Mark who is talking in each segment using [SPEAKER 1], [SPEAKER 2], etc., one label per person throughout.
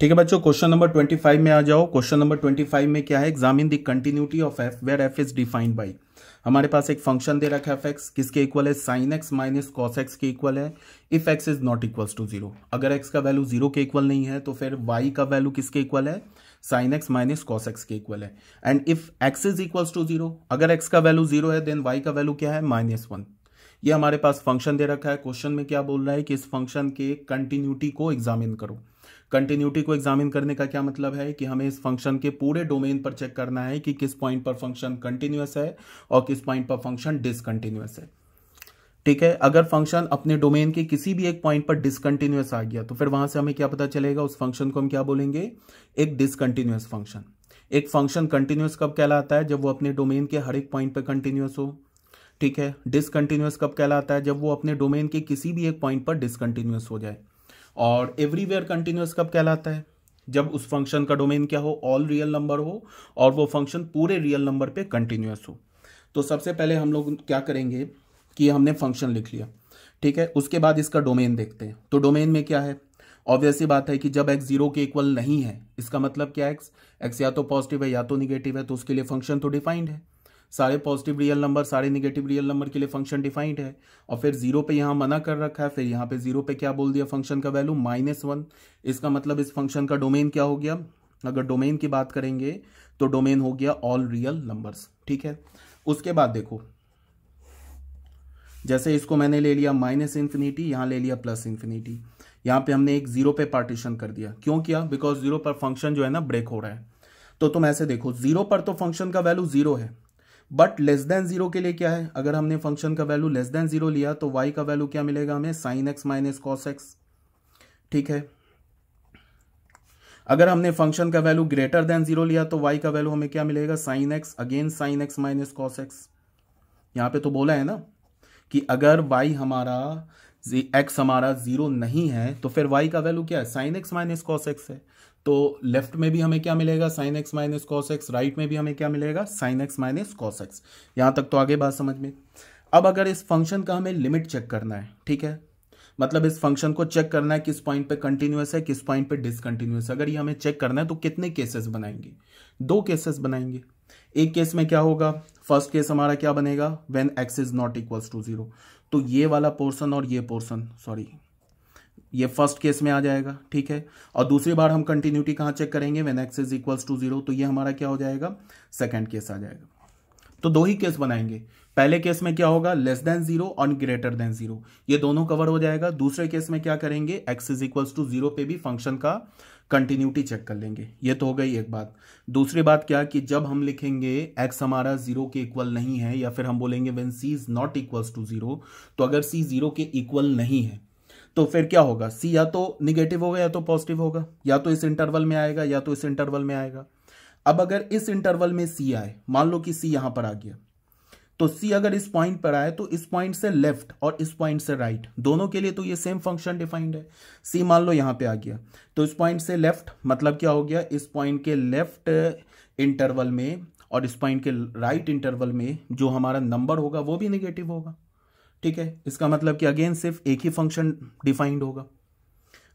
[SPEAKER 1] ठीक है बच्चों क्वेश्चन नंबर ट्वेंटी फाइव में आ जाओ क्वेश्चन नंबर ट्वेंटी फाइव में क्या है examine the continuity of f where f is defined by हमारे पास एक फंक्शन दे रखा है एफ एक्स किसके इक्वल है sine x minus cos x के इक्वल है if x is not equal to zero अगर एक्स का वैल्यू जीरो के इक्वल नहीं है तो फिर वाई का वैल्यू किसके इक्वल है sine x minus cos x के इक्वल है and if x is equal to zero अगर एक्स का वैल्यू जीरो है देन वाई का वैल्यू क्या है माइनस वन ये हमारे पास फंक्शन दे रखा है क्वेश्चन में क्या बोल रहा है कि इस फंक्शन के कंटिन्यूटी को एग्जामिन करो कंटिन्यूटी को एग्जामिन करने का क्या मतलब है कि हमें इस फंक्शन के पूरे डोमेन पर चेक करना है कि किस पॉइंट पर फंक्शन कंटिन्यूस है और किस पॉइंट पर फंक्शन डिसकंटिन्यूस है ठीक है अगर फंक्शन अपने डोमेन के किसी भी एक पॉइंट पर डिसकंटिन्यूस आ गया तो फिर वहां से हमें क्या पता चलेगा उस फंक्शन को हम क्या बोलेंगे एक डिसकंटिन्यूस फंक्शन एक फंक्शन कंटिन्यूस कब कहलाता है जब वो अपने डोमेन के हर एक पॉइंट पर कंटिन्यूस हो ठीक है डिसकंटिन्यूस कब कहलाता है जब वो अपने डोमेन के किसी भी एक पॉइंट पर डिसकंटिन्यूस हो जाए और एवरीवेयर कंटिन्यूस कब कहलाता है जब उस फंक्शन का डोमेन क्या हो ऑल रियल नंबर हो और वो फंक्शन पूरे रियल नंबर पे कंटिन्यूस हो तो सबसे पहले हम लोग क्या करेंगे कि हमने फंक्शन लिख लिया ठीक है उसके बाद इसका डोमेन देखते हैं तो डोमेन में क्या है ऑब्वियसली बात है कि जब एक्स जीरो के इक्वल नहीं है इसका मतलब क्या एक्स एक्स या तो पॉजिटिव है या तो निगेटिव है तो उसके लिए फंक्शन तो डिफाइंड है सारे पॉजिटिव रियल नंबर सारे निगेटिव रियल नंबर के लिए फंक्शन डिफाइंड है और फिर जीरो पे यहाँ मना कर रखा है फिर यहाँ पे जीरो पे क्या बोल दिया फंक्शन का वैल्यू माइनस वन इसका मतलब इस फंक्शन का डोमेन क्या हो गया अगर डोमेन की बात करेंगे तो डोमेन हो गया ऑल रियल नंबर्स ठीक है उसके बाद देखो जैसे इसको मैंने ले लिया माइनस इन्फिनिटी यहाँ ले लिया प्लस इन्फिनिटी यहाँ पे हमने एक जीरो पे पार्टीशन कर दिया क्यों किया बिकॉज जीरो पर फंक्शन जो है ना ब्रेक हो रहा है तो तुम ऐसे देखो जीरो पर तो फंक्शन का वैल्यू जीरो है बट लेस देन जीरो के लिए क्या है अगर हमने फंक्शन का वैल्यू लेस देन जीरो लिया तो वाई का वैल्यू क्या मिलेगा हमें sine x minus cos x ठीक है अगर हमने फंक्शन का वैल्यू ग्रेटर देन जीरो लिया तो वाई का वैल्यू हमें क्या मिलेगा sine x again sine x minus cos x यहां पर तो बोला है ना कि अगर वाई हमारा एक्स हमारा जीरो नहीं है तो फिर वाई का वैल्यू क्या है sine x minus cos x है तो लेफ्ट में भी हमें क्या मिलेगा sine x minus cos x right में भी हमें क्या मिलेगा sine x minus cos x यहाँ तक तो आगे बात समझ में अब अगर इस फंक्शन का हमें लिमिट चेक करना है ठीक है मतलब इस फंक्शन को चेक करना है किस पॉइंट पे कंटिन्यूस है किस पॉइंट पे डिसकंटिन्यूस है अगर ये हमें चेक करना है तो कितने केसेस बनाएंगे दो केसेस बनाएंगे एक केस में क्या होगा फर्स्ट केस हमारा क्या बनेगा when x is not equals to zero तो ये वाला पोर्सन और ये पोर्सन सॉरी ये फर्स्ट केस में आ जाएगा ठीक है और दूसरी बार हम कंटिन्यूटी कहाँ चेक करेंगे when x is equals to zero तो ये हमारा क्या हो जाएगा सेकेंड केस आ जाएगा तो दो ही केस बनाएंगे पहले केस में क्या होगा लेस देन जीरो और ग्रेटर देन जीरो ये दोनों कवर हो जाएगा दूसरे केस में क्या करेंगे x is equals to zero पे भी फंक्शन का कंटिन्यूटी चेक कर लेंगे ये तो हो गई एक बात दूसरी बात क्या कि जब हम लिखेंगे एक्स हमारा जीरो के इक्वल नहीं है या फिर हम बोलेंगे when c is not equals to zero तो अगर सी जीरो के इक्वल नहीं है तो फिर क्या होगा सी या तो निगेटिव होगा या तो पॉजिटिव होगा या तो इस इंटरवल में आएगा या तो इस इंटरवल में आएगा अब अगर इस इंटरवल में सी आए मान लो कि सी यहां पर आ गया तो सी अगर इस पॉइंट पर आए तो इस पॉइंट से लेफ्ट और इस पॉइंट से राइट right, दोनों के लिए तो ये सेम फंक्शन डिफाइंड है सी मान लो यहां पे आ गया तो इस पॉइंट से लेफ्ट मतलब क्या हो गया इस पॉइंट के लेफ्ट इंटरवल में और इस पॉइंट के राइट right इंटरवल में जो हमारा नंबर होगा वो भी निगेटिव होगा ठीक है इसका मतलब कि अगेन सिर्फ एक ही फंक्शन डिफाइंड होगा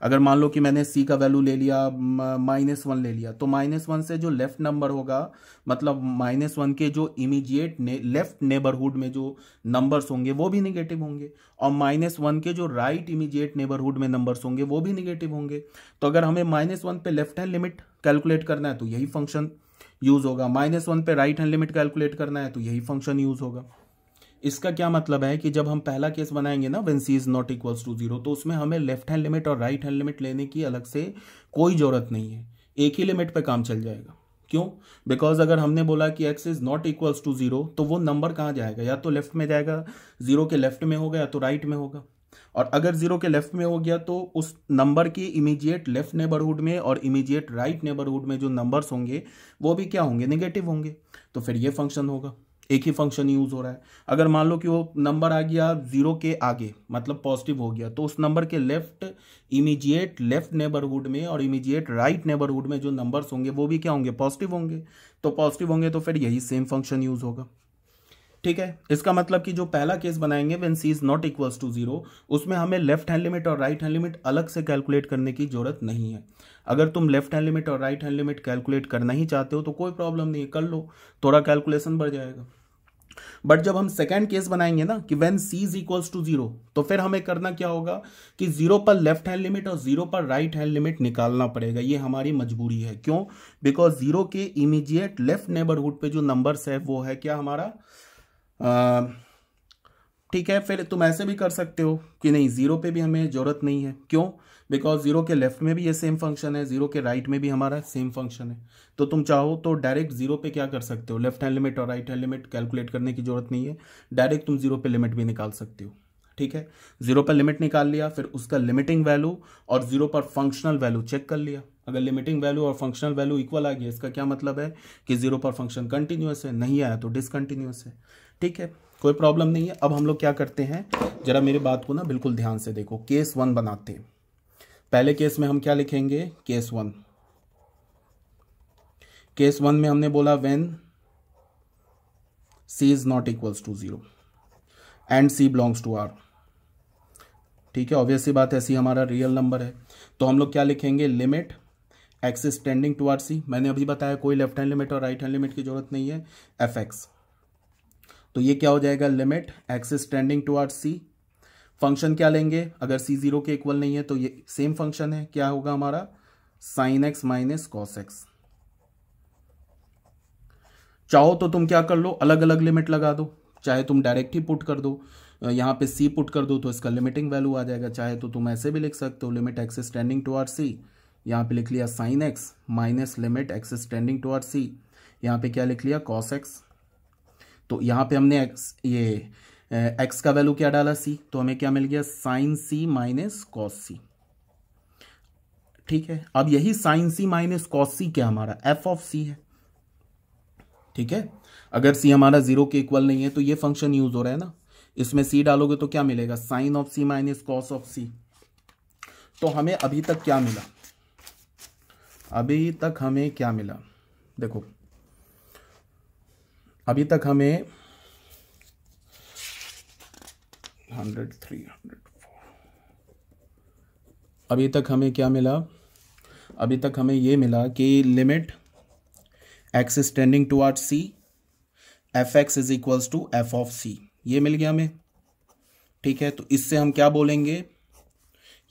[SPEAKER 1] अगर मान लो कि मैंने सी का वैल्यू ले लिया माइनस वन ले लिया तो माइनस वन से जो लेफ्ट नंबर होगा मतलब माइनस वन के जो इमीजिएट ने, लेफ्ट नेबरहुड में जो नंबर्स होंगे वो भी निगेटिव होंगे और माइनस वन के जो राइट right इमीजिएट नेबरहुड में नंबर्स होंगे वो भी निगेटिव होंगे तो अगर हमें माइनस वन पे लेफ्ट हैंड लिमिट कैलकुलेट करना है तो यही फंक्शन यूज होगा माइनस वन पे राइट हैंड लिमिट कैलकुलेट करना है तो यही फंक्शन यूज होगा इसका क्या मतलब है कि जब हम पहला केस बनाएंगे ना when c is not equals to zero तो उसमें हमें लेफ्ट हैंड लिमिट और राइट हैंड लिमिट लेने की अलग से कोई ज़रूरत नहीं है एक ही लिमिट पे काम चल जाएगा क्यों बिकॉज अगर हमने बोला कि x is not equals to zero तो वो नंबर कहाँ जाएगा या तो लेफ्ट में जाएगा जीरो के लेफ्ट में होगा या तो राइट में होगा और अगर जीरो के लेफ्ट में हो गया तो उस नंबर की इमीजिएट लेफ्ट नेबरहुड में और इमीजिएट राइट नेबरहुड में जो नंबर्स होंगे वो भी क्या होंगे निगेटिव होंगे तो फिर ये फंक्शन होगा एक ही फंक्शन यूज हो रहा है अगर मान लो कि वो नंबर आ गया जीरो के आगे मतलब पॉजिटिव हो गया तो उस नंबर के लेफ्ट इमीजिएट लेफ्ट नेबरहुड में और इमीजिएट राइट नेबरहुड में जो नंबर्स होंगे वो भी क्या होंगे पॉजिटिव होंगे तो पॉजिटिव होंगे तो फिर यही सेम फंक्शन यूज होगा ठीक है इसका मतलब कि जो पहला केस बनाएंगे when c is not equals to zero उसमें हमें लेफ्ट हैंड लिमिट और राइट हैंड लिमिट अलग से कैलकुलेट करने की जरूरत नहीं है अगर तुम लेफ्ट हैंड लिमिट और राइट हैंड लिमिट कैलकुलेट करना ही चाहते हो तो कोई प्रॉब्लम नहीं है कर लो थोड़ा कैलकुलेशन बढ़ जाएगा बट जब हम सेकेंड केस बनाएंगे ना कि when c is equals to zero तो फिर हमें करना क्या होगा कि जीरो पर लेफ्ट हैंड लिमिट और जीरो पर राइट हैंड लिमिट निकालना पड़ेगा ये हमारी मजबूरी है क्यों बिकॉज जीरो के इमीजिएट लेफ्ट नेबरहुड पे जो नंबर्स है वो है क्या हमारा ठीक है फिर तुम ऐसे भी कर सकते हो कि नहीं ज़ीरो पे भी हमें ज़रूरत नहीं है क्यों बिकॉज ज़ीरो के लेफ्ट में भी ये सेम फंक्शन है ज़ीरो के राइट में भी हमारा सेम फंक्शन है तो तुम चाहो तो डायरेक्ट ज़ीरो पे क्या कर सकते हो लेफ्ट हैंड लिमिट और राइट हैंड लिमिट कैलकुलेट करने की ज़रूरत नहीं है डायरेक्ट तुम ज़ीरो पे लिमिट भी निकाल सकते हो ठीक है ज़ीरो पर लिमिट निकाल लिया फिर उसका लिमिटिंग वैल्यू और ज़ीरो पर फंक्शनल वैल्यू चेक कर लिया अगर लिमिटिंग वैल्यू और फंक्शनल वैल्यू इक्वल आ गया इसका क्या मतलब है कि ज़ीरो पर फंक्शन कंटिन्यूस है नहीं आया तो डिसकंटिन्यूस है ठीक है कोई प्रॉब्लम नहीं है अब हम लोग क्या करते हैं जरा मेरी बात को ना बिल्कुल ध्यान से देखो केस वन बनाते हैं पहले केस में हम क्या लिखेंगे केस वन केस वन में हमने बोला when c is not equals to zero and c belongs to R ठीक है ऑब्वियसली बात ऐसी हमारा रियल नंबर है तो हम लोग क्या लिखेंगे limit x is tending to toward c मैंने अभी बताया कोई लेफ्ट हैंड लिमिट और राइट हैंड लिमिट की जरूरत नहीं है एफ एक्स तो ये क्या हो जाएगा limit x is tending to toward c function क्या लेंगे अगर सी जीरो के इक्वल नहीं है तो ये सेम फंक्शन है क्या होगा हमारा sine x minus cos x चाहो तो तुम क्या कर लो अलग अलग लिमिट लगा दो चाहे तुम डायरेक्ट ही पुट कर दो यहां पे सी पुट कर दो तो इसका लिमिटिंग वैल्यू आ जाएगा चाहे तो तुम ऐसे भी लिख सकते हो limit x standing toward c यहां पे लिख लिया sine x minus limit x standing toward c यहां पे क्या लिख लिया कॉस एक्स तो यहाँ पे हमने एक्स ये एक्स का वैल्यू क्या डाला सी तो हमें क्या मिल गया sine c minus cos c ठीक है अब यही sine c minus cos c क्या हमारा एफ ऑफ सी है ठीक है अगर सी हमारा जीरो के इक्वल नहीं है तो ये फंक्शन यूज हो रहा है ना इसमें सी डालोगे तो क्या मिलेगा sine of c minus cos of c तो हमें अभी तक क्या मिला अभी तक हमें क्या मिला देखो अभी तक हमें हंड्रेड थ्री हंड्रेड फोर अभी तक हमें क्या मिला अभी तक हमें ये मिला कि limit x is tending toward c f x is equals to f of c ये मिल गया हमें ठीक है तो इससे हम क्या बोलेंगे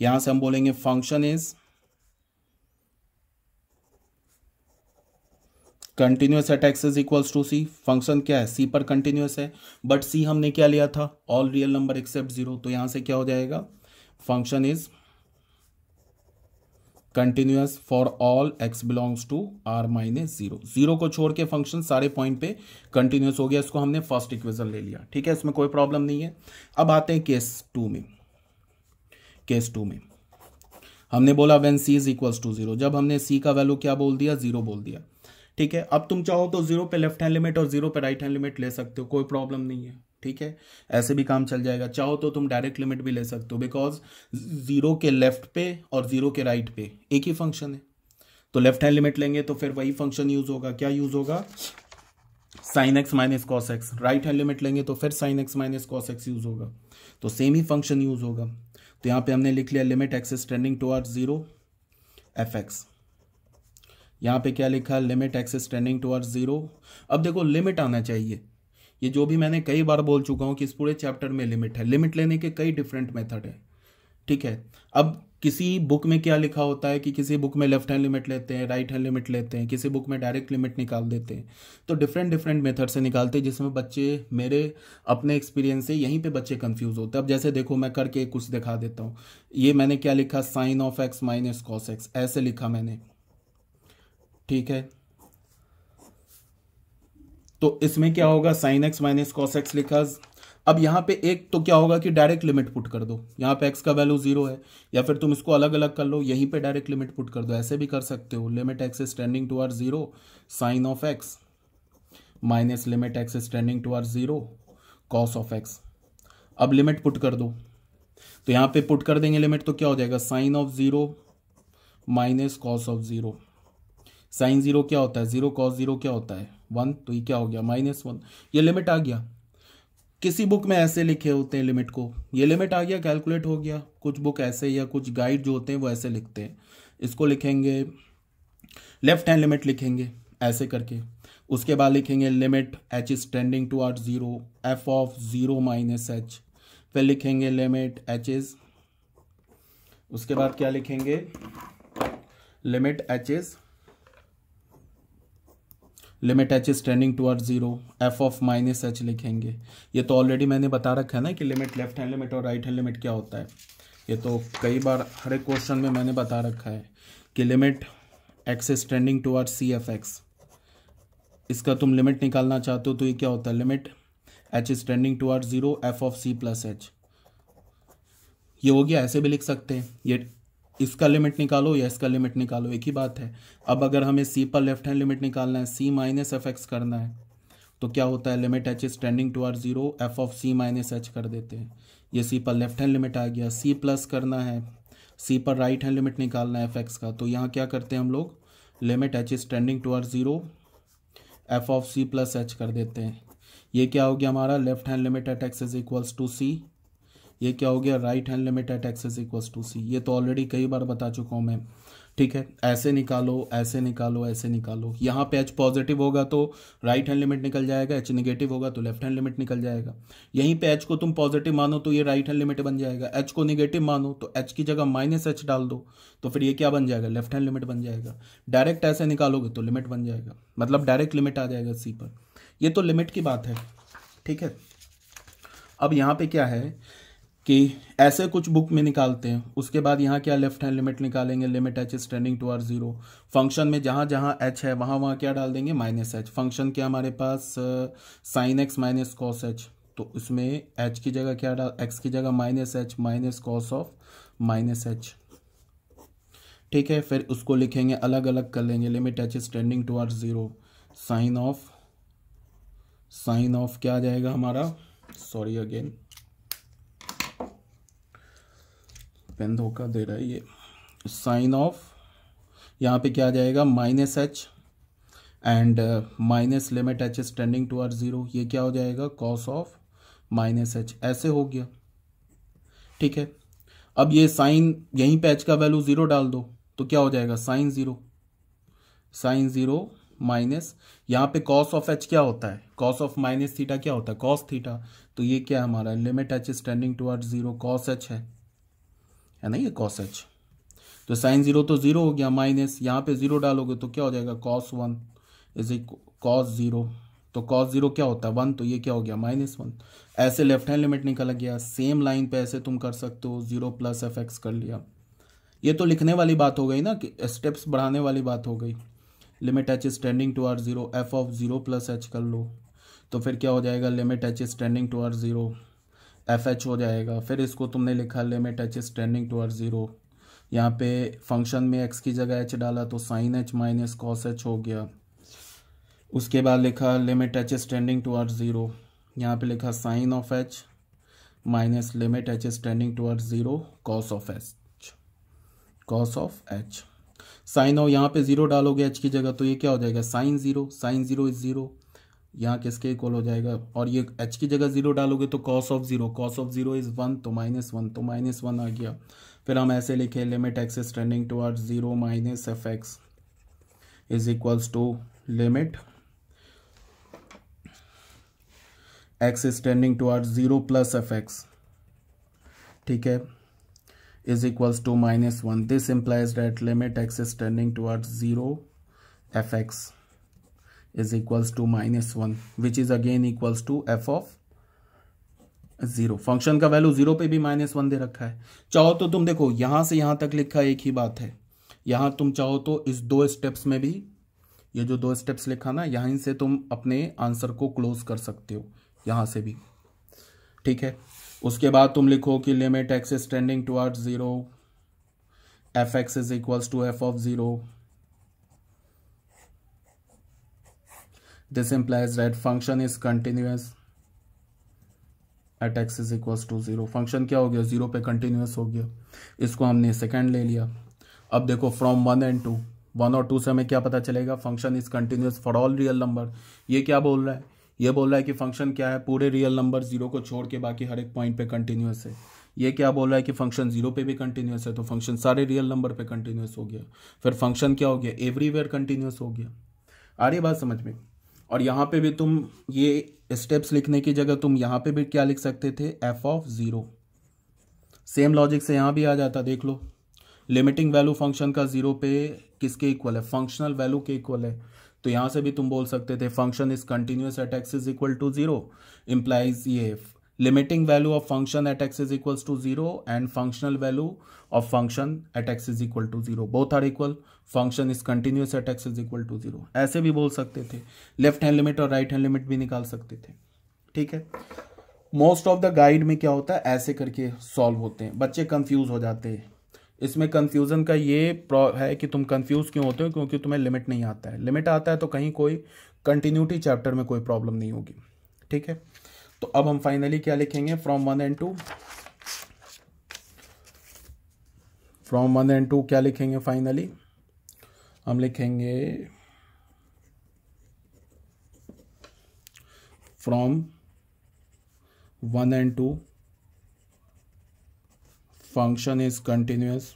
[SPEAKER 1] यहां से हम बोलेंगे function is continuous at x is equals to c function क्या है सी पर कंटिन्यूस है बट सी हमने क्या लिया था all real number except zero तो यहां से क्या हो जाएगा function is continuous for all x belongs to R minus zero zero को छोड़ के फंक्शन सारे पॉइंट पे कंटिन्यूस हो गया इसको हमने फर्स्ट इक्वेशन ले लिया ठीक है इसमें कोई प्रॉब्लम नहीं है अब आते हैं केस टू में केस टू में हमने बोला when c is equals to zero जब हमने सी का वैल्यू क्या बोल दिया जीरो बोल दिया ठीक है अब तुम चाहो तो जीरो पे लेफ्ट हैंड लिमिट और जीरो पे राइट हैंड लिमिट ले सकते हो कोई प्रॉब्लम नहीं है ठीक है ऐसे भी काम चल जाएगा चाहो तो तुम डायरेक्ट लिमिट भी ले सकते हो बिकॉज जीरो के लेफ्ट पे और जीरो के राइट पे एक ही फंक्शन है तो लेफ्ट हैंड लिमिट लेंगे तो फिर वही फंक्शन यूज होगा क्या यूज होगा sine x minus cos x right hand limit लेंगे तो फिर sine x minus cos x use होगा तो सेम ही फंक्शन यूज होगा तो यहां पे हमने लिख लिया limit x is tending towards zero f x यहाँ पे क्या लिखा limit x is trending toward zero अब देखो लिमिट आना चाहिए ये जो भी मैंने कई बार बोल चुका हूँ कि इस पूरे चैप्टर में लिमिट है लिमिट लेने के कई डिफरेंट मेथड है ठीक है अब किसी बुक में क्या लिखा होता है कि किसी बुक में लेफ्ट हैंड लिमिट लेते हैं राइट हैंड लिमिट लेते हैं किसी बुक में डायरेक्ट लिमिट निकाल देते हैं तो डिफरेंट डिफरेंट मेथड से निकालते हैं जिसमें बच्चे मेरे अपने एक्सपीरियंस से यहीं पे बच्चे कंफ्यूज होते हैं अब जैसे देखो मैं करके कुछ दिखा देता हूँ ये मैंने क्या लिखा sine of x minus cos x ऐसे लिखा मैंने ठीक है तो इसमें क्या होगा sine x minus cos x लिखा अब यहां पे एक तो क्या होगा कि डायरेक्ट लिमिट पुट कर दो यहां पे एक्स का वैल्यू जीरो है या फिर तुम इसको अलग अलग कर लो यहीं पे डायरेक्ट लिमिट पुट कर दो ऐसे भी कर सकते हो limit x standing to are zero sine of x minus limit x standing to are zero cos of x अब लिमिट पुट कर दो तो यहां पे पुट कर देंगे लिमिट तो क्या हो जाएगा sine of zero minus cos of zero sine zero क्या होता है जीरो कॉस जीरो क्या होता है वन तो ये क्या हो गया माइनस वन ये लिमिट आ गया किसी बुक में ऐसे लिखे होते हैं लिमिट को ये लिमिट आ गया कैलकुलेट हो गया कुछ बुक ऐसे या कुछ गाइड जो होते हैं वो ऐसे लिखते हैं इसको लिखेंगे लेफ्ट हैंड लिमिट लिखेंगे ऐसे करके उसके बाद लिखेंगे limit h is tending to are zero f of zero minus h फिर लिखेंगे लिमिट एच इज उसके बाद क्या लिखेंगे limit h is limit h is tending toward zero F of minus h लिखेंगे ये तो ऑलरेडी मैंने बता रखा है ना कि लिमिट लेफ्ट हैंड लिमिट और राइट हैंड लिमिट क्या होता है ये तो कई बार हर एक क्वेश्चन में मैंने बता रखा है कि limit x is tending toward c f x इसका तुम लिमिट निकालना चाहते हो तो ये क्या होता है limit h is tending toward zero F of C plus h ये हो गया ऐसे भी लिख सकते हैं ये इसका लिमिट निकालो या इसका लिमिट निकालो एक ही बात है अब अगर हमें सी पर लेफ्ट हैंड लिमिट निकालना है सी माइनस एफ एक्स करना है तो क्या होता है limit h is tending to are zero F of c minus h कर देते हैं ये सी पर लेफ्ट हैंड लिमिट आ गया सी प्लस करना है सी पर राइट हैंड लिमिट निकालना है एफ एक्स का तो यहाँ क्या करते हैं हम लोग limit h is tending to are zero F of C plus h कर देते हैं ये क्या हो गया हमारा left hand limit at x is equals to c ये क्या हो गया right hand limit at x is equal to c ये तो ऑलरेडी कई बार बता चुका हूँ मैं ठीक है ऐसे निकालो ऐसे निकालो ऐसे निकालो यहाँ पे एच पॉजिटिव होगा तो राइट हैंड लिमिट निकल जाएगा एच निगेटिव होगा तो लेफ्ट हैंड लिमिट निकल जाएगा यहीं पे एच को तुम पॉजिटिव मानो तो ये राइट हैंड लिमिट बन जाएगा एच को निगेटिव मानो तो एच की जगह माइनस एच डाल दो तो फिर ये क्या बन जाएगा लेफ्ट हैंड लिमिट बन जाएगा डायरेक्ट ऐसे निकालोगे तो लिमिट बन जाएगा मतलब डायरेक्ट लिमिट आ जाएगा सी पर ये तो लिमिट की बात है ठीक है अब यहाँ पे क्या है कि ऐसे कुछ बुक में निकालते हैं उसके बाद यहाँ क्या लेफ्ट हैंड लिमिट निकालेंगे limit h is tending to are zero function में जहाँ जहाँ एच है वहाँ वहाँ क्या डाल देंगे माइनस एच फंक्शन क्या हमारे पास sine x minus cos h तो उसमें एच की जगह क्या डाल एक्स की जगह minus h minus cos of minus h ठीक है फिर उसको लिखेंगे अलग अलग कर लेंगे limit h is tending to are zero sine of sine of क्या आ जाएगा हमारा सॉरी अगेन पेन धोखा दे रहा है ये साइन ऑफ यहाँ पे क्या आ जाएगा minus h and minus limit h is tending to are zero ये क्या हो जाएगा कॉस ऑफ माइनस एच ऐसे हो गया ठीक है अब ये साइन यहीं पे एच का वैल्यू ज़ीरो डाल दो तो क्या हो जाएगा sine zero sine zero minus यहाँ पे कॉस ऑफ एच क्या होता है कॉस ऑफ माइनस थीटा क्या होता है कॉस थीटा तो ये क्या हमारा limit h is tending to are zero cos h है है ना ये कॉस एच तो साइन जीरो तो जीरो हो गया माइनस यहाँ पे जीरो डालोगे तो क्या हो जाएगा cos one is a cos zero तो कॉस जीरो क्या होता है वन तो ये क्या हो गया माइनस वन ऐसे लेफ्ट हैंड लिमिट निकल गया सेम लाइन पे ऐसे तुम कर सकते हो जीरो प्लस एफ एक्स कर लिया ये तो लिखने वाली बात हो गई ना कि स्टेप्स बढ़ाने वाली बात हो गई limit h is tending to are zero F of zero plus h कर लो तो फिर क्या हो जाएगा limit h is tending to are zero f h हो जाएगा फिर इसको तुमने लिखा limit h is tending toward zero यहाँ पे फंक्शन में एक्स की जगह एच डाला तो sine h minus cos h हो गया उसके बाद लिखा limit h is tending toward zero यहाँ पे लिखा sine of h minus limit h is tending toward zero cos of h cos of h sine of यहाँ पे ज़ीरो डालोगे एच की जगह तो ये क्या हो जाएगा sine zero sine zero is zero यहाँ किसके इक्वल हो जाएगा और ये एच की जगह जीरो डालोगे तो cos of zero cos of zero is one तो माइनस वन तो माइनस वन आ गया फिर हम ऐसे लिखे limit x is trending towards zero minus f x is equals to limit x is trending towards zero plus f x ठीक है equals to minus one this implies that limit x is is tending zero f x is equals to minus one which is again equals to f of zero function का value zero पे भी minus one दे रखा है चाहो तो तुम देखो यहां से यहां तक लिखा एक ही बात है यहां तुम चाहो तो इस दो स्टेप्स में भी ये जो दो स्टेप्स लिखा ना यहां से तुम अपने आंसर को क्लोज कर सकते हो यहां से भी ठीक है उसके बाद तुम लिखो कि limit x is tending towards zero f x is equals to f of zero this implies that function is continuous at x is equals to zero function क्या हो गया जीरो पे कंटिन्यूस हो गया इसको हमने सेकेंड ले लिया अब देखो from one and two one और टू से हमें क्या पता चलेगा function is continuous for all real number ये क्या बोल रहा है ये बोल रहा है कि फंक्शन क्या है पूरे रियल नंबर जीरो को छोड़ के बाकी हर एक पॉइंट पे कंटिन्यूस है ये क्या बोल रहा है कि फंक्शन जीरो पे भी कंटिन्यूस है तो फंक्शन सारे रियल नंबर पे कंटिन्यूस हो गया फिर फंक्शन क्या हो गया एवरीवेयर कंटिन्यूस हो गया आ रही बात समझ में और यहाँ पे भी तुम ये स्टेप्स लिखने की जगह तुम यहाँ पे भी क्या लिख सकते थे f of zero same logic से यहाँ भी आ जाता देख लो लिमिटिंग वैल्यू फंक्शन का ज़ीरो पे किसके इक्वल है फंक्शनल वैल्यू के इक्वल है तो यहाँ से भी तुम बोल सकते थे function is continuous at x is equal to zero implies ये limiting value of function at x is equal to zero and functional value of function at x is equal to zero both are equal function is continuous at x is equal to 0 ऐसे भी बोल सकते थे left hand limit और right hand limit भी निकाल सकते थे ठीक है मोस्ट ऑफ द गाइड में क्या होता है ऐसे करके सॉल्व होते हैं बच्चे कंफ्यूज हो जाते हैं इसमें कन्फ्यूजन का ये है कि तुम कन्फ्यूज क्यों होते हो क्योंकि तुम्हें लिमिट नहीं आता है लिमिट आता है तो कहीं कोई कंटिन्यूटी चैप्टर में कोई प्रॉब्लम नहीं होगी ठीक है तो अब हम फाइनली क्या लिखेंगे from one and two from one and two क्या लिखेंगे फाइनली हम लिखेंगे from one and two function is continuous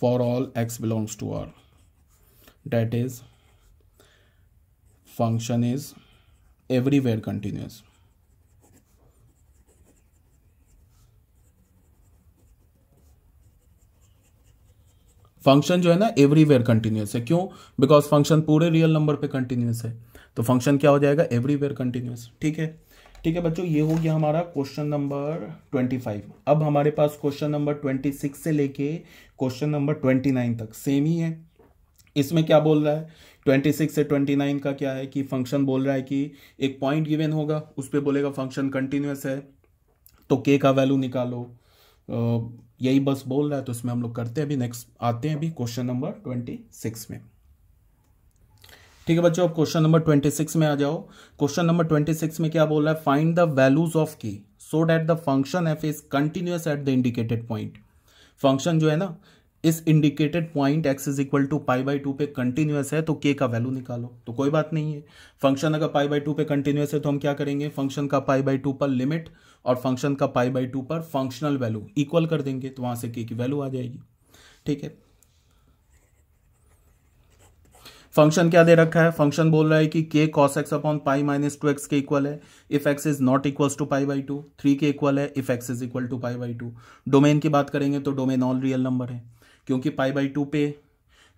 [SPEAKER 1] for all x belongs to R that is function is everywhere continuous function जो है ना एवरीवेयर कंटिन्यूस है क्यों because function पूरे रियल नंबर पे कंटिन्यूस है तो फंक्शन क्या हो जाएगा एवरीवेयर कंटिन्यूस ठीक है ठीक है बच्चों ये हो गया हमारा क्वेश्चन नंबर ट्वेंटी फाइव अब हमारे पास क्वेश्चन नंबर ट्वेंटी सिक्स से लेके क्वेश्चन नंबर ट्वेंटी नाइन तक सेम ही है इसमें क्या बोल रहा है 26 से 29 का क्या है कि फंक्शन बोल रहा है कि एक पॉइंट गिवेन होगा उस पर बोलेगा फंक्शन कंटिन्यूस है तो के का वैल्यू निकालो यही बस बोल रहा है तो इसमें हम लोग करते हैं अभी नेक्स्ट आते हैं अभी क्वेश्चन नंबर ट्वेंटी सिक्स में ठीक है बच्चों अब क्वेश्चन नंबर ट्वेंटी सिक्स में आ जाओ क्वेश्चन नंबर ट्वेंटी सिक्स में क्या बोल रहा है find the values of k so that the function f is continuous at the indicated point function जो है ना इस indicated point x is equal to pi by two पे कंटिन्यूस है तो के का वैल्यू निकालो तो कोई बात नहीं है फंक्शन अगर पाई बाई टू पे कंटिन्यूस है तो हम क्या करेंगे फंक्शन का पाई बाई टू पर लिमिट और फंक्शन का पाई बाई टू पर फंक्शनल वैल्यू इक्वल कर देंगे तो वहां से के की वैल्यू आ जाएगी ठीक है फंक्शन क्या दे रखा है फंक्शन बोल रहा है कि k cos x upon pi minus two x के इक्वल है if x is not equal to pi by two three के इक्वल है if x is equal to pi by two domain की बात करेंगे तो डोमेन ऑल रियल नंबर है क्योंकि पाई बाई टू पे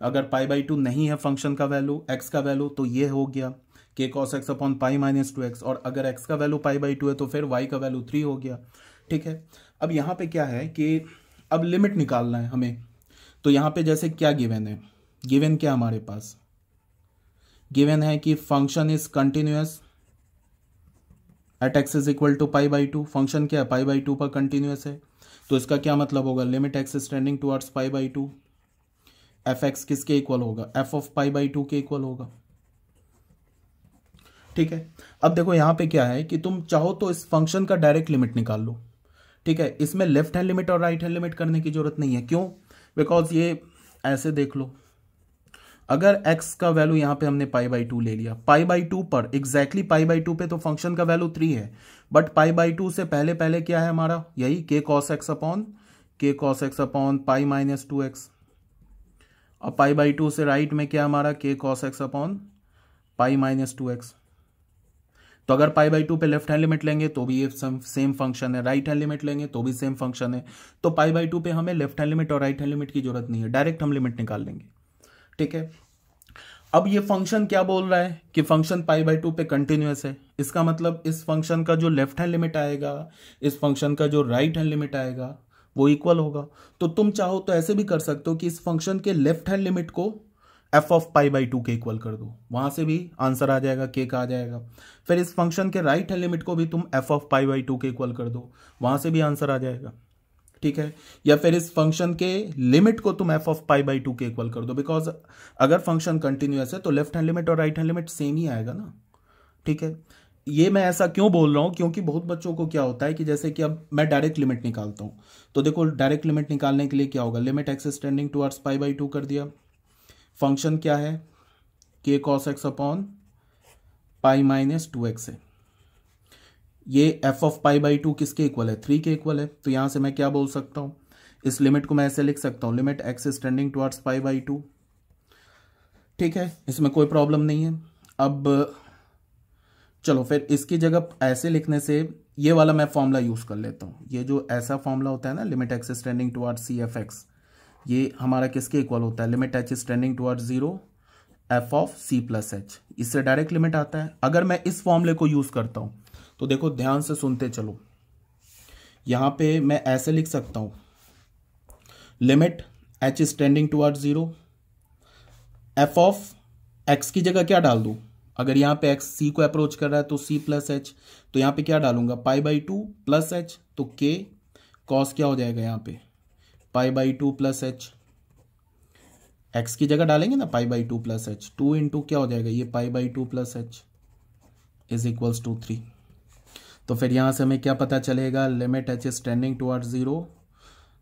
[SPEAKER 1] अगर पाई बाई टू नहीं है फंक्शन का वैल्यू एक्स का वैल्यू तो ये हो गया k cos x upon pi minus two x और अगर एक्स का वैल्यू पाई बाई टू है तो फिर वाई का वैल्यू थ्री हो गया ठीक है अब यहाँ पे क्या है कि अब लिमिट निकालना है हमें तो यहाँ पे जैसे क्या गिवन है गिवन क्या हमारे पास गिवन है कि function is continuous at x is equal to pi by two function क्या है पाई बाई टू पर कंटिन्यूस है तो इसका क्या मतलब होगा limit x standing towards pi by two f x किसके इक्वल होगा f of pi by two के इक्वल होगा ठीक है अब देखो यहां पे क्या है कि तुम चाहो तो इस फंक्शन का डायरेक्ट लिमिट निकाल लो ठीक है इसमें लेफ्ट हैंड लिमिट और राइट हैंड लिमिट करने की जरूरत नहीं है क्यों बिकॉज ये ऐसे देख लो अगर x का वैल्यू यहां पे हमने पाई बाई टू ले लिया पाई बाई टू पर एग्जैक्टली पाई बाई टू पे तो फंक्शन का वैल्यू थ्री है बट पाई बाई टू से पहले पहले क्या है हमारा यही k cos x upon k cos x upon pi minus two x और पाई बाई टू से राइट में क्या हमारा k cos x upon pi minus two x तो अगर पाई बाई टू पे लेफ्ट हैंड लिमिट लेंगे तो भी ये सेम फंक्शन है राइट हैंड लिमिट लेंगे तो भी सेम फंक्शन है तो पाई बाई टू पे हमें लेफ्ट हैंड लिमिट और राइट हैंड लिमिट की जरूरत नहीं है डायरेक्ट हम लिमिट निकाल लेंगे ठीक है अब ये फंक्शन क्या बोल रहा है कि फंक्शन पाई बाई टू पे कंटिन्यूस है इसका मतलब इस फंक्शन का जो लेफ्ट हैंड लिमिट आएगा इस फंक्शन का जो राइट हैंड लिमिट आएगा वो इक्वल होगा तो तुम चाहो तो ऐसे भी कर सकते हो कि इस फंक्शन के लेफ्ट हैंड लिमिट को f of pi by two के इक्वल कर दो वहां से भी आंसर आ जाएगा के का आ जाएगा फिर इस फंक्शन के राइट हैंड लिमिट को भी तुम f of pi by two के इक्वल कर दो वहां से भी आंसर आ जाएगा ठीक है या फिर इस फंक्शन के लिमिट को तुम f of pi by two के इक्वल कर दो बिकॉज अगर फंक्शन कंटिन्यूस है तो लेफ्ट हैंड लिमिट और राइट हैंड लिमिट सेम ही आएगा ना ठीक है ये मैं ऐसा क्यों बोल रहा हूं क्योंकि बहुत बच्चों को क्या होता है कि जैसे कि अब मैं डायरेक्ट लिमिट निकालता हूं तो देखो डायरेक्ट लिमिट निकालने के लिए क्या होगा limit x standing towards pi by two कर दिया फंक्शन क्या है k cos x upon pi minus two x है ये f of pi by two किसके इक्वल है थ्री के इक्वल है तो यहाँ से मैं क्या बोल सकता हूँ इस लिमिट को मैं ऐसे लिख सकता हूँ limit x is towards pi by two ठीक है इसमें कोई प्रॉब्लम नहीं है अब चलो फिर इसकी जगह ऐसे लिखने से ये वाला मैं फॉर्मूला यूज़ कर लेता हूँ ये जो ऐसा फॉर्मूला होता है ना limit x is towards c f x ये हमारा किसके इक्वल होता है limit h is towards zero F of C plus h इससे डायरेक्ट लिमिट आता है अगर मैं इस फॉर्मूले को यूज़ करता हूँ तो देखो ध्यान से सुनते चलो यहाँ पे मैं ऐसे लिख सकता हूँ limit h is tending toward zero f of x की जगह क्या डाल दूँ अगर यहाँ पे एक्स सी को अप्रोच कर रहा है तो सी प्लस एच तो यहाँ पे क्या डालूंगा pi by two plus h तो के कॉस क्या हो जाएगा यहाँ पे pi by two plus h x की जगह डालेंगे ना pi by two plus h two into क्या हो जाएगा ये pi by two plus h is equals to three तो फिर यहां से हमें क्या पता चलेगा limit h is tending toward zero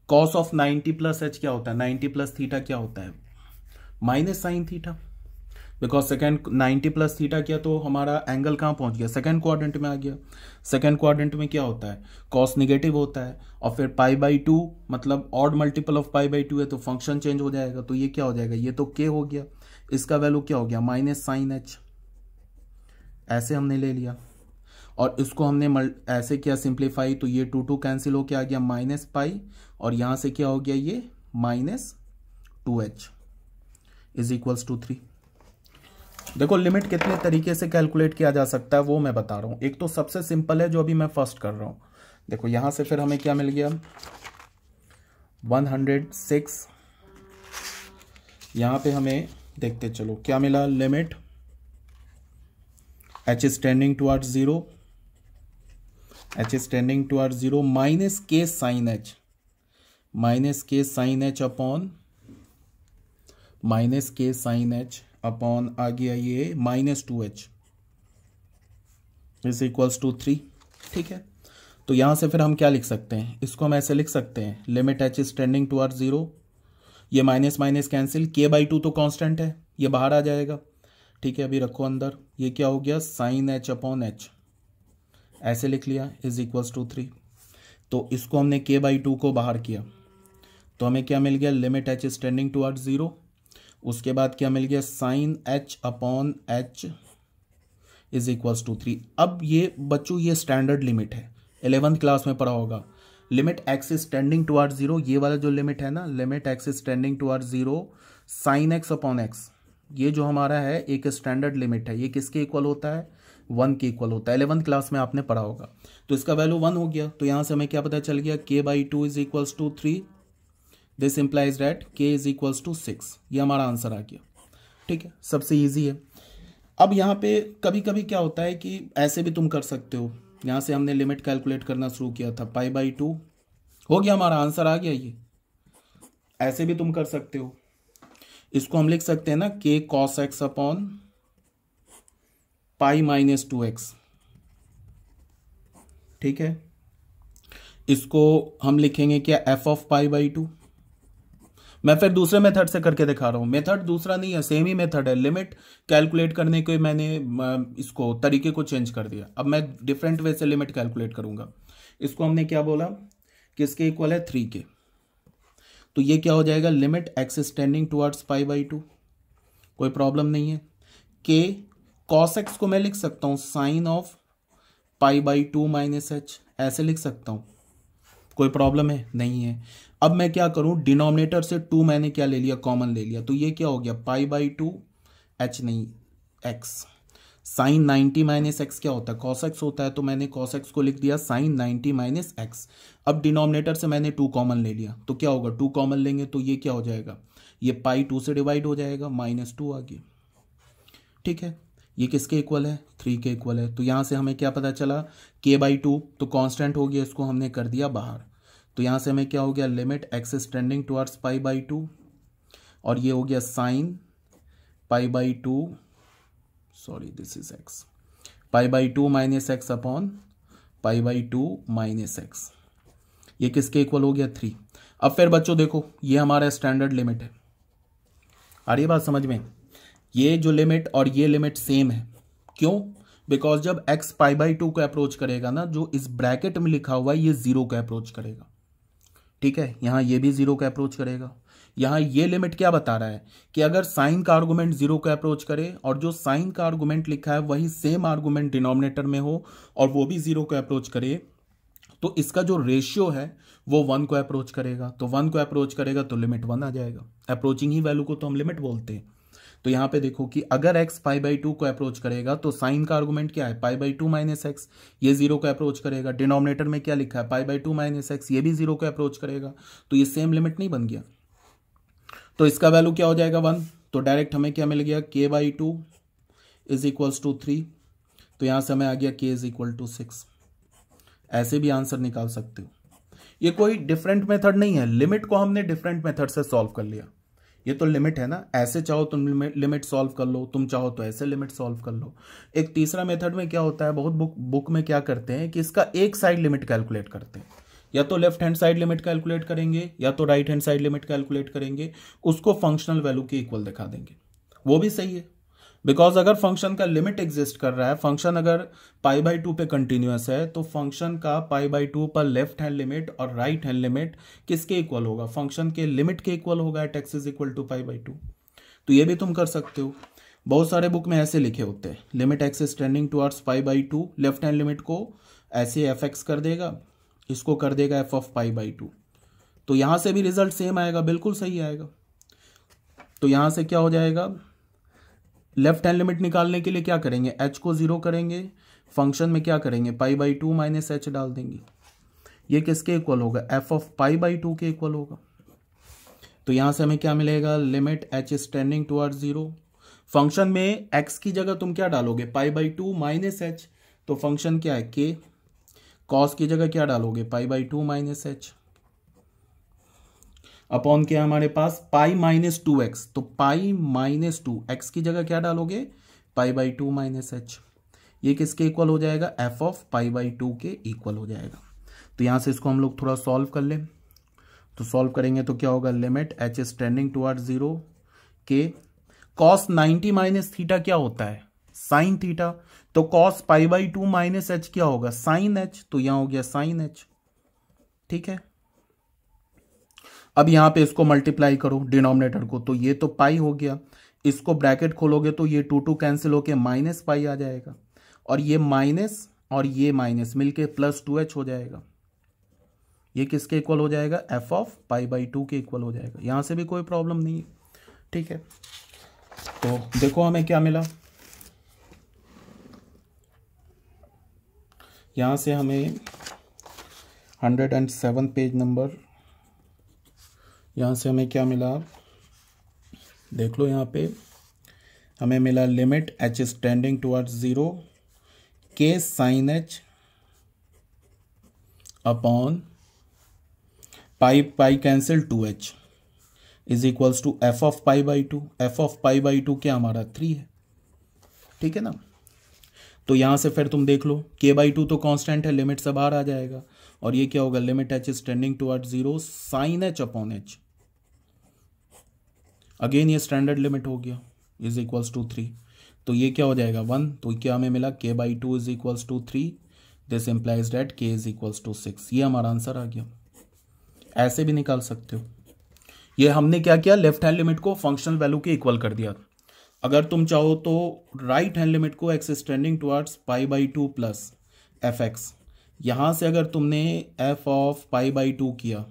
[SPEAKER 1] cos of ninety plus h क्या होता है नाइन्टी प्लस थीटा क्या होता है minus sine theta because second ninety plus theta क्या तो हमारा एंगल कहां पहुंच गया सेकेंड क्वाड्रेंट में आ गया सेकेंड क्वाड्रेंट में क्या होता है कॉस निगेटिव होता है और फिर पाई बाई टू मतलब odd multiple of pi by two है तो फंक्शन चेंज हो जाएगा तो ये क्या हो जाएगा ये तो के हो गया इसका वैल्यू क्या हो गया माइनस साइन एच ऐसे हमने ले लिया और इसको हमने ऐसे किया सिंप्लीफाई तो ये टू टू कैंसिल होके आ गया माइनस पाई और यहां से क्या हो गया ये minus two h is equals to three देखो लिमिट कितने तरीके से कैलकुलेट किया जा सकता है वो मैं बता रहा हूं एक तो सबसे सिंपल है जो अभी मैं फर्स्ट कर रहा हूं देखो यहां से फिर हमें क्या मिल गया वन हंड्रेड सिक्स यहां पे हमें देखते चलो क्या मिला limit h is tending towards zero h is tending to are zero minus k sine h minus k sine h upon minus k sine h upon आ गया ये minus two h is equals to three ठीक है तो यहां से फिर हम क्या लिख सकते हैं इसको हम ऐसे लिख सकते हैं limit h is tending to are zero ये minus minus cancel k by two तो कांस्टेंट है ये बाहर आ जाएगा ठीक है अभी रखो अंदर ये क्या हो गया साइन एच अपॉन एच ऐसे लिख लिया इज इक्वल्स टू थ्री तो इसको हमने के बाई टू को बाहर किया तो हमें क्या मिल गया limit h is tending towards zero उसके बाद क्या मिल गया sine h upon h is equals to three अब ये बच्चों ये स्टैंडर्ड लिमिट है एलेवंथ क्लास में पढ़ा होगा limit x is tending towards zero ये वाला जो लिमिट है ना limit x is tending towards zero sine x upon x ये जो हमारा है एक स्टैंडर्ड लिमिट है ये किसके इक्वल होता है वन के इक्वल होता है एलेवंथ क्लास में आपने पढ़ा होगा तो इसका वैल्यू वन हो गया तो यहाँ से हमें क्या पता चल गया k by two is equals to three this implies that k is equals to six ये हमारा आंसर आ गया ठीक है सबसे ईजी है अब यहाँ पे कभी कभी क्या होता है कि ऐसे भी तुम कर सकते हो यहाँ से हमने लिमिट कैलकुलेट करना शुरू किया था पाई बाई टू हो गया हमारा आंसर आ गया ये ऐसे भी तुम कर सकते हो इसको हम लिख सकते हैं ना k cos x upon pi minus two x ठीक है इसको हम लिखेंगे क्या f of pi by two मैं फिर दूसरे मेथड से करके दिखा रहा हूं मेथड दूसरा नहीं है सेम ही मेथड है लिमिट कैलकुलेट करने के मैंने इसको तरीके को चेंज कर दिया अब मैं डिफरेंट वे से लिमिट कैलकुलेट करूंगा इसको हमने क्या बोला किसके इक्वल है थ्री के तो ये क्या हो जाएगा limit x standing towards pi by two कोई प्रॉब्लम नहीं है के कॉस एक्स को मैं लिख सकता हूँ sine of pi by two minus h ऐसे लिख सकता हूं कोई प्रॉब्लम है नहीं है अब मैं क्या करूं डिनोमिनेटर से टू मैंने क्या ले लिया कॉमन ले लिया तो ये क्या हो गया पाई बाई टू एच नहीं x sine ninety minus x क्या होता है कॉस एक्स होता है तो मैंने कॉस एक्स को लिख दिया साइन नाइन्टी माइनस एक्स अब डिनोमिनेटर से मैंने टू कॉमन ले लिया तो क्या होगा टू कॉमन लेंगे तो ये क्या हो जाएगा ये पाई टू से डिवाइड हो जाएगा माइनस टू आ गया ठीक है ये किसके इक्वल है थ्री के इक्वल है तो यहाँ से हमें क्या पता चला के बाई टू तो कांस्टेंट हो गया इसको हमने कर दिया बाहर तो यहाँ से हमें क्या हो गया limit x standing towards pi by two और ये हो गया sine pi by two sorry this is x pi by two minus x upon pi by two minus x ये किसके इक्वल हो गया थ्री अब फिर बच्चों देखो ये हमारा स्टैंडर्ड लिमिट है आ रही बात समझ में ये जो लिमिट और ये लिमिट सेम है क्यों बिकॉज जब एक्स पाई बाई टू को अप्रोच करेगा ना जो इस ब्रैकेट में लिखा हुआ है ये जीरो को अप्रोच करेगा ठीक है यहां ये भी जीरो को अप्रोच करेगा यहां ये लिमिट क्या बता रहा है कि अगर साइन का आर्गूमेंट जीरो को अप्रोच करे और जो साइन का आर्गूमेंट लिखा है वही सेम आर्गूमेंट डिनोमिनेटर में हो और वो भी जीरो को अप्रोच करे तो इसका जो रेशियो है वो वन को अप्रोच करेगा तो वन को अप्रोच करेगा तो लिमिट वन आ जाएगा अप्रोचिंग ही वैल्यू को तो हम लिमिट बोलते हैं तो यहां पे देखो कि अगर एक्स पाई बाई टू को अप्रोच करेगा तो साइन का आर्गूमेंट क्या है pi by two minus x ये जीरो को अप्रोच करेगा डिनोमिनेटर में क्या लिखा है pi by two minus x ये भी जीरो को अप्रोच करेगा तो ये सेम लिमिट नहीं बन गया तो इसका वैल्यू क्या हो जाएगा वन तो डायरेक्ट हमें क्या मिल गया k by two is equals to three तो यहां से हमें आ गया के इज इक्वल टू सिक्स ऐसे भी आंसर निकाल सकते हो ये कोई डिफरेंट मेथड नहीं है लिमिट को हमने डिफरेंट मेथड से सॉल्व कर लिया ये तो लिमिट है ना ऐसे चाहो तुम लिमिट सॉल्व कर लो तुम चाहो तो ऐसे लिमिट सॉल्व कर लो एक तीसरा मेथड में क्या होता है बहुत बुक बुक में क्या करते हैं कि इसका एक साइड लिमिट कैलकुलेट करते हैं या तो left hand side limit calculate करेंगे या तो right hand side limit calculate करेंगे उसको फंक्शनल वैल्यू के इक्वल दिखा देंगे वो भी सही है बिकॉज अगर फंक्शन का लिमिट एग्जिस्ट कर रहा है फंक्शन अगर पाई बाई टू पे कंटिन्यूस है तो फंक्शन का पाई बाई टू पर लेफ्ट हैंड लिमिट और राइट हैंड लिमिट किसके इक्वल होगा फंक्शन के लिमिट के इक्वल होगा at x is equal to pi by two तो ये भी तुम कर सकते हो बहुत सारे बुक में ऐसे लिखे होते हैं limit x is tending towards pi by two left hand limit को ऐसे एफ एक्स कर देगा इसको कर देगा f of pi by two तो यहाँ से भी रिजल्ट सेम आएगा बिल्कुल सही आएगा तो यहाँ से क्या हो जाएगा लेफ्ट हैंड लिमिट निकालने के लिए क्या करेंगे एच को ज़ीरो करेंगे फंक्शन में क्या करेंगे pi by two minus h डाल देंगे ये किसके इक्वल होगा f of pi by two के इक्वल होगा तो यहां से हमें क्या मिलेगा limit h is tending toward zero function में एक्स की जगह तुम क्या डालोगे pi by two minus h तो फंक्शन क्या है के कॉस की जगह क्या डालोगे pi by two minus h upon क्या हमारे पास पाई माइनस टू एक्स तो पाई माइनस टू एक्स की जगह क्या डालोगे pi by two minus h ये किसके इक्वल हो जाएगा f of pi by two के इक्वल हो जाएगा तो यहाँ से इसको हम लोग थोड़ा सॉल्व कर लें तो सॉल्व करेंगे तो क्या होगा limit h is tending toward zero k cos ninety minus theta क्या होता है साइन थीटा तो cos pi by two minus h क्या होगा साइन एच तो यहाँ हो गया साइन एच ठीक है अब यहाँ पे इसको मल्टीप्लाई करो डिनोमिनेटर को तो ये तो पाई हो गया इसको ब्रैकेट खोलोगे तो ये टू टू कैंसिल होके माइनस पाई आ जाएगा और ये माइनस और ये माइनस मिलके प्लस टू एच हो जाएगा ये किसके इक्वल हो जाएगा f of pi by two के इक्वल हो जाएगा यहाँ से भी कोई प्रॉब्लम नहीं है ठीक है तो देखो हमें क्या मिला यहाँ से हमें hundred and seven page number यहाँ से हमें क्या मिला देख लो यहाँ पे हमें मिला limit h is tending towards zero k sine h upon pi pi cancel two h is equals to f of pi by two f of pi by two क्या हमारा थ्री है ठीक है ना तो यहाँ से फिर तुम देख लो के बाई टू तो कांस्टेंट है लिमिट से बाहर आ जाएगा और ये क्या होगा limit h is tending zero sine h upon h again ये स्टैंडर्ड लिमिट हो गया इज इक्वल्स टू थ्री तो ये क्या हो जाएगा वन तो क्या हमें मिला k by two is equals to three this implies that k is equals to six ये हमारा आंसर आ गया ऐसे भी निकाल सकते हो ये हमने क्या किया लेफ्ट हैंड लिमिट को फंक्शनल वैल्यू के इक्वल कर दिया अगर तुम चाहो तो राइट हैंड लिमिट को x standing towards pi by two plus f x यहाँ से अगर तुमने f of pi by two किया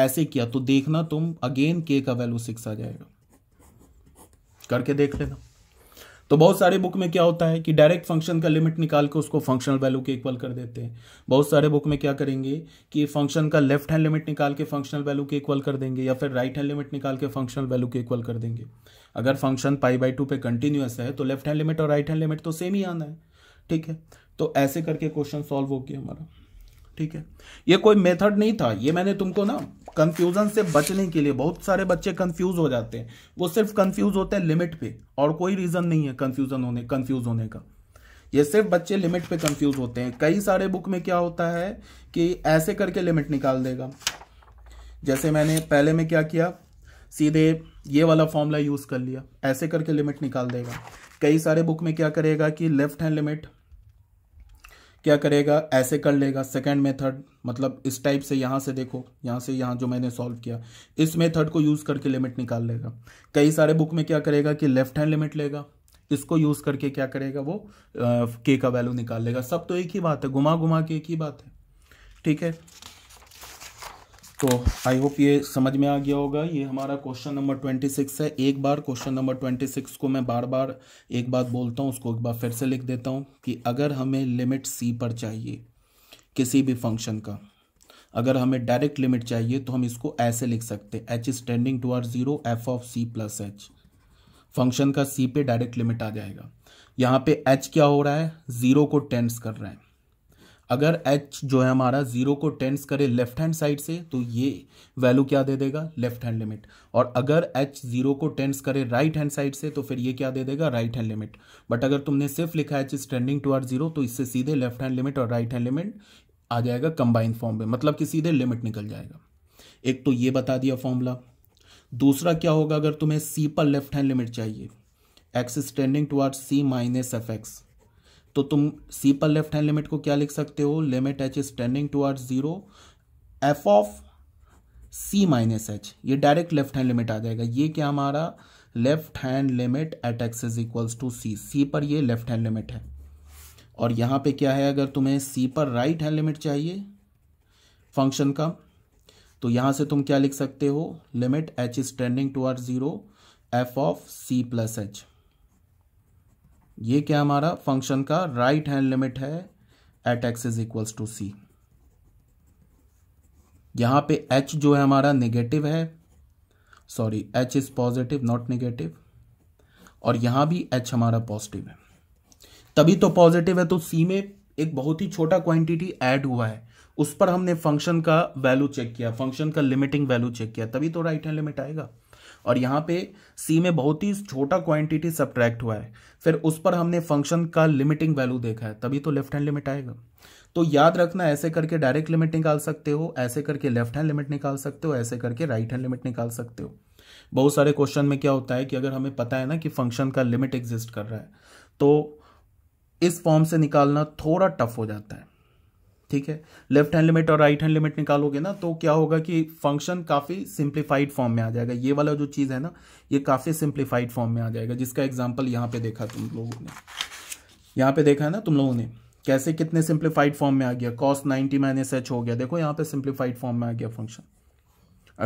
[SPEAKER 1] ऐसे किया तो देखना तुम अगेन के का वैल्यू सिक्स आ जाएगा करके देख लेना तो बहुत सारे बुक में क्या होता है कि डायरेक्ट फंक्शन का लिमिट निकाल के उसको फंक्शनल वैल्यू के इक्वल कर देते हैं बहुत सारे बुक में क्या करेंगे कि फंक्शन का लेफ्ट हैंड लिमिट निकाल के फंक्शनल वैल्यू के इक्वल कर देंगे या फिर राइट हैंड लिमिट निकाल के फंक्शनल वैल्यू के इक्वल कर देंगे अगर फंक्शन पाई बाई टू पे कंटिन्यूस है तो लेफ्ट हैंड लिमिट और राइट हैंड लिमिट तो सेम ही आना है ठीक है तो ऐसे करके क्वेश्चन सॉल्व हो गया हमारा ठीक है ये कोई मेथड नहीं था ये मैंने तुमको ना कंफ्यूजन से बचने के लिए बहुत सारे बच्चे कंफ्यूज हो जाते हैं वो सिर्फ कंफ्यूज होते हैं लिमिट पे और कोई रीज़न नहीं है कंफ्यूजन होने कंफ्यूज होने का ये सिर्फ बच्चे लिमिट पे कंफ्यूज होते हैं कई सारे बुक में क्या होता है कि ऐसे करके लिमिट निकाल देगा जैसे मैंने पहले में क्या किया सीधे ये वाला फॉर्मूला यूज़ कर लिया ऐसे करके लिमिट निकाल देगा कई सारे बुक में क्या करेगा कि लेफ्ट हैंड लिमिट क्या करेगा ऐसे कर लेगा सेकेंड मेथड मतलब इस टाइप से यहाँ से देखो यहाँ से यहाँ जो मैंने सॉल्व किया इस मेथड को यूज़ करके लिमिट निकाल लेगा कई सारे बुक में क्या करेगा कि लेफ्ट हैंड लिमिट लेगा इसको यूज़ करके क्या करेगा वो के का वैल्यू निकाल लेगा सब तो एक ही बात है घुमा घुमा के एक ही बात है ठीक है तो आई होप ये समझ में आ गया होगा ये हमारा क्वेश्चन नंबर ट्वेंटी सिक्स है एक बार क्वेश्चन नंबर ट्वेंटी सिक्स को मैं बार बार एक बार बोलता हूँ उसको एक बार फिर से लिख देता हूँ कि अगर हमें लिमिट सी पर चाहिए किसी भी फंक्शन का अगर हमें डायरेक्ट लिमिट चाहिए तो हम इसको ऐसे लिख सकते हैं H is tending to are zero F of C plus H function का सी पे डायरेक्ट लिमिट आ जाएगा यहाँ पे एच क्या हो रहा है जीरो को टेंस कर रहे हैं अगर एच जो है हमारा जीरो को टेंस करे लेफ्ट हैंड साइड से तो ये वैल्यू क्या दे देगा लेफ्ट हैंड लिमिट और अगर एच जीरो को टेंस करे राइट हैंड साइड से तो फिर ये क्या दे देगा राइट हैंड लिमिट बट अगर तुमने सिर्फ लिखा h is tending to are zero तो इससे सीधे लेफ्ट हैंड लिमिट और राइट हैंड लिमिट आ जाएगा कंबाइंड फॉर्म में मतलब कि सीधे लिमिट निकल जाएगा एक तो ये बता दिया फॉर्मूला दूसरा क्या होगा अगर तुम्हें सी पर लेफ्ट हैंड लिमिट चाहिए x is tending to c minus f x तो तुम सी पर लेफ्ट हैंड लिमिट को क्या लिख सकते हो limit h is tending toward zero F of c minus h ये डायरेक्ट लेफ्ट हैंड लिमिट आ जाएगा ये क्या हमारा left hand limit at x is equals to c c पर ये लेफ्ट हैंड लिमिट है और यहाँ पे क्या है अगर तुम्हें सी पर राइट हैंड लिमिट चाहिए फंक्शन का तो यहाँ से तुम क्या लिख सकते हो limit h is tending toward zero F of C plus h ये क्या हमारा फंक्शन का राइट हैंड लिमिट है at x is equals to c यहां पे एच जो है हमारा नेगेटिव है sorry h is positive not negative और यहां भी एच हमारा पॉजिटिव है तभी तो पॉजिटिव है तो सी में एक बहुत ही छोटा क्वांटिटी ऐड हुआ है उस पर हमने फंक्शन का वैल्यू चेक किया फंक्शन का लिमिटिंग वैल्यू चेक किया तभी तो राइट हैंड लिमिट आएगा और यहाँ पे सी में बहुत ही छोटा क्वांटिटी सब्ट्रैक्ट हुआ है फिर उस पर हमने फंक्शन का लिमिटिंग वैल्यू देखा है तभी तो लेफ्ट हैंड लिमिट आएगा तो याद रखना ऐसे करके डायरेक्ट लिमिट निकाल सकते हो ऐसे करके लेफ्ट हैंड लिमिट निकाल सकते हो ऐसे करके राइट हैंड लिमिट निकाल सकते हो बहुत सारे क्वेश्चन में क्या होता है कि अगर हमें पता है ना कि फंक्शन का लिमिट एग्जिस्ट कर रहा है तो इस फॉर्म से निकालना थोड़ा टफ हो जाता है ठीक है लेफ्ट हैंड लिमिट और राइट हैंड लिमिट निकालोगे ना तो क्या होगा कि फंक्शन काफ़ी सिंप्लीफाइड फॉर्म में आ जाएगा ये वाला जो चीज़ है ना ये काफ़ी सिंप्लीफाइड फॉर्म में आ जाएगा जिसका एग्जाम्पल यहाँ पे देखा तुम लोगों ने यहाँ पे देखा है ना तुम लोगों ने कैसे कितने सिंप्लीफाइड फॉर्म में आ गया कॉस नाइन्टी माइनस एच हो गया देखो यहाँ पे सिंप्लीफाइड फॉर्म में आ गया फंक्शन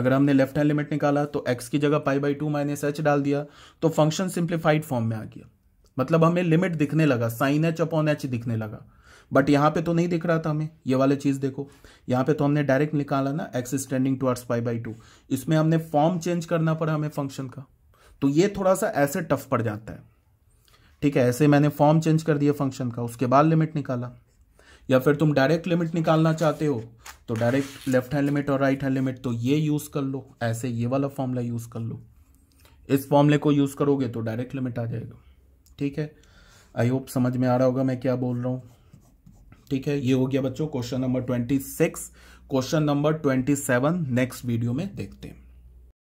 [SPEAKER 1] अगर हमने लेफ्ट हैंड लिमिट निकाला तो एक्स की जगह pi by two minus h डाल दिया तो फंक्शन सिंप्लीफाइड फॉर्म में आ गया मतलब हमें लिमिट दिखने लगा साइन एच अपॉन एच दिखने लगा बट यहाँ पे तो नहीं दिख रहा था हमें ये वाले चीज़ देखो यहाँ पे तो हमने डायरेक्ट निकाला ना x standing towards five by two इसमें हमने फॉर्म चेंज करना पड़ा हमें फंक्शन का तो ये थोड़ा सा ऐसे टफ पड़ जाता है ठीक है ऐसे मैंने फॉर्म चेंज कर दिया फंक्शन का उसके बाद लिमिट निकाला या फिर तुम डायरेक्ट लिमिट निकालना चाहते हो तो डायरेक्ट लेफ्ट हैंड लिमिट और राइट हैंड लिमिट तो ये यूज़ कर लो ऐसे ये वाला फॉर्मूला यूज़ कर लो इस फॉर्मूले को यूज़ करोगे तो डायरेक्ट लिमिट आ जाएगा ठीक है आई होप समझ में आ रहा होगा मैं क्या बोल रहा हूँ ठीक है ये हो गया बच्चों question number twenty six question number twenty seven next video में देखते हैं